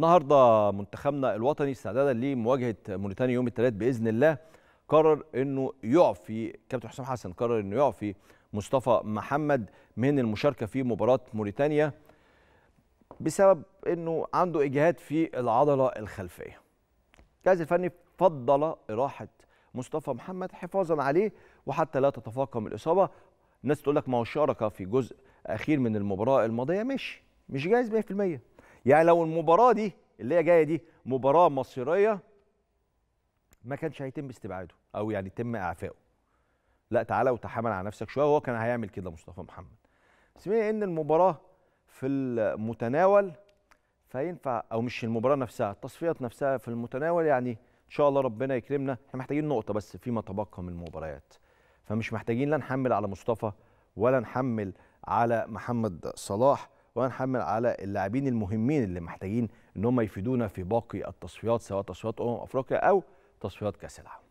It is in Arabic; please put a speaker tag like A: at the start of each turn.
A: النهارده منتخبنا الوطني استعدادا لمواجهه موريتانيا يوم الثلاث باذن الله قرر انه يعفي كابتن حسام حسن قرر انه يعفي مصطفى محمد من المشاركه في مباراه موريتانيا بسبب انه عنده اجهاد في العضله الخلفيه. الجهاز الفني فضل اراحه مصطفى محمد حفاظا عليه وحتى لا تتفاقم الاصابه. الناس تقول لك ما هو شارك في جزء اخير من المباراه الماضيه ماشي مش جاهز 100% يعني لو المباراه دي اللي هي جايه دي مباراه مصيريه ما كانش هيتم استبعاده او يعني يتم اعفائه لا تعالى وتحامل على نفسك شويه وهو كان هيعمل كده مصطفى محمد بس بما ان المباراه في المتناول فينفع او مش المباراه نفسها التصفيات نفسها في المتناول يعني ان شاء الله ربنا يكرمنا احنا محتاجين نقطه بس فيما تبقى من المباريات فمش محتاجين لا نحمل على مصطفى ولا نحمل على محمد صلاح حمل على اللاعبين المهمين اللي محتاجين ان هم يفيدونا في باقي التصفيات سواء تصفيات امم افريقيا او تصفيات كاس العالم